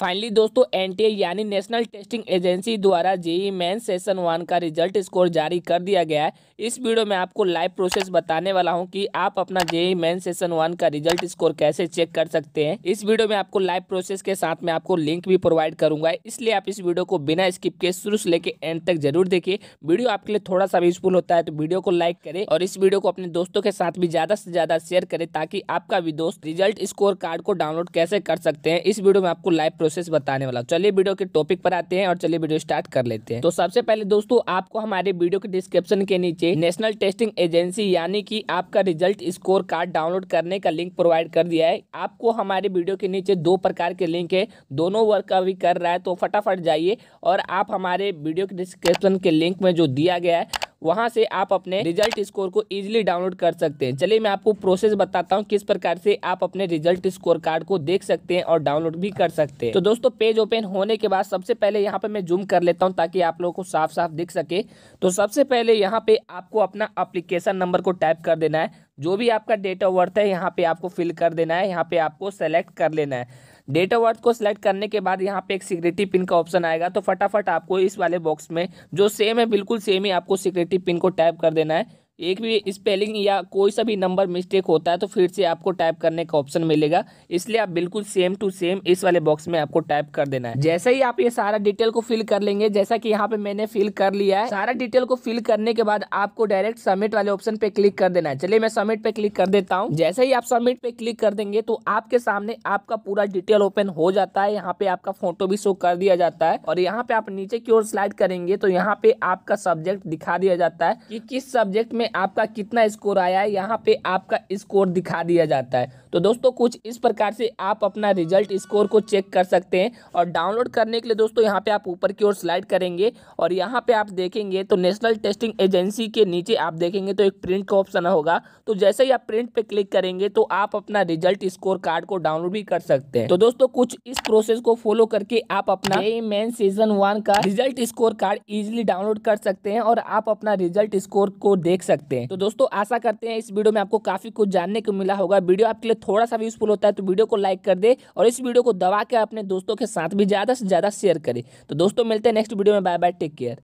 finally दोस्तों NTA यानी national testing agency द्वारा जेई मेन सेशन वन का रिजल्ट स्कोर जारी कर दिया गया है इस वीडियो में आपको लाइव प्रोसेस बताने वाला हूं कि आप अपना जेई मेन सेशन वन का रिजल्ट स्कोर कैसे चेक कर सकते हैं इस वीडियो में आपको लाइव प्रोसेस के साथ में आपको लिंक भी प्रोवाइड करूंगा इसलिए आप इस वीडियो को बिना स्किप के शुरू से लेकर एंड तक जरूर देखिए वीडियो आपके लिए थोड़ा सा यूजफुल होता है तो वीडियो को लाइक करे और इस वीडियो को अपने दोस्तों के साथ भी ज्यादा से ज्यादा शेयर करें ताकि आपका भी दोस्त रिजल्ट स्कोर कार्ड को डाउनलोड कैसे कर सकते हैं इस वीडियो में आपको लाइव प्रोसेस बताने वाला चलिए वीडियो के टॉपिक पर आते हैं और चलिए वीडियो स्टार्ट कर लेते हैं तो सबसे पहले दोस्तों आपको हमारे वीडियो के डिस्क्रिप्शन के नीचे नेशनल टेस्टिंग एजेंसी यानी कि आपका रिजल्ट स्कोर कार्ड डाउनलोड करने का लिंक प्रोवाइड कर दिया है आपको हमारे वीडियो के नीचे दो प्रकार के लिंक है दोनों वर्क अभी कर रहा है तो फटाफट जाइए और आप हमारे वीडियो के डिस्क्रिप्शन के लिंक में जो दिया गया है वहाँ से आप अपने रिजल्ट स्कोर को ईजिली डाउनलोड कर सकते हैं चलिए मैं आपको प्रोसेस बताता हूँ किस प्रकार से आप अपने रिजल्ट स्कोर कार्ड को देख सकते हैं और डाउनलोड भी कर सकते हैं तो दोस्तों पेज ओपन होने के बाद सबसे पहले यहाँ पर मैं जूम कर लेता हूँ ताकि आप लोगों को साफ साफ दिख सके तो सबसे पहले यहाँ पे आपको अपना अप्लीकेशन नंबर को टाइप कर देना है जो भी आपका डेट ऑफ बर्थ है यहाँ पे आपको फिल कर देना है यहाँ पे आपको सेलेक्ट कर लेना है डेट ऑफ बर्थ को सिलेक्ट करने के बाद यहाँ पे एक सिक्योरिटी पिन का ऑप्शन आएगा तो फटाफट आपको इस वाले बॉक्स में जो सेम है बिल्कुल सेम ही आपको सिक्योरिटी पिन को टाइप कर देना है एक भी स्पेलिंग या कोई सा भी नंबर मिस्टेक होता है तो फिर से आपको टाइप करने का ऑप्शन मिलेगा इसलिए आप बिल्कुल सेम टू सेम इस वाले बॉक्स में आपको टाइप कर देना है जैसे ही आप ये सारा डिटेल को फिल कर लेंगे जैसा कि यहाँ पे मैंने फिल कर लिया है सारा डिटेल को फिल करने के बाद आपको डायरेक्ट सबमिट वाले ऑप्शन पे क्लिक कर देना है चलिए मैं सबमिट पे क्लिक कर देता हूँ जैसे ही आप सबमिट पे क्लिक कर देंगे तो आपके सामने आपका पूरा डिटेल ओपन हो जाता है यहाँ पे आपका फोटो भी शो कर दिया जाता है और यहाँ पे आप नीचे की ओर स्लाइड करेंगे तो यहाँ पे आपका सब्जेक्ट दिखा दिया जाता है की किस सब्जेक्ट में में आपका कितना स्कोर आया है यहाँ पे आपका स्कोर दिखा दिया जाता है तो दोस्तों कुछ इस प्रकार से आप अपना रिजल्ट स्कोर को चेक कर सकते हैं और डाउनलोड करने के लिए दोस्तों यहाँ पे आप ऊपर की ओर स्लाइड करेंगे और यहाँ पे आप देखेंगे तो नेशनल टेस्टिंग एजेंसी के नीचे आप देखेंगे तो एक प्रिंट का ऑप्शन होगा तो जैसे ही आप प्रिंट पर क्लिक करेंगे तो आप अपना रिजल्ट स्कोर कार्ड को डाउनलोड भी कर सकते हैं तो दोस्तों कुछ इस प्रोसेस को फॉलो करके आप अपना मेन सीजन वन का result score card easily download कर सकते हैं और आप अपना रिजल्ट स्कोर को देख सकते सकते हैं तो दोस्तों आशा करते हैं इस वीडियो में आपको काफी कुछ जानने को मिला होगा वीडियो आपके लिए थोड़ा सा भी यूजफुल होता है तो वीडियो को लाइक कर दे और इस वीडियो को दबा के अपने दोस्तों के साथ भी ज़्यादा से ज़्यादा शेयर करें तो दोस्तों मिलते हैं नेक्स्ट वीडियो में बाय बाय टेक केयर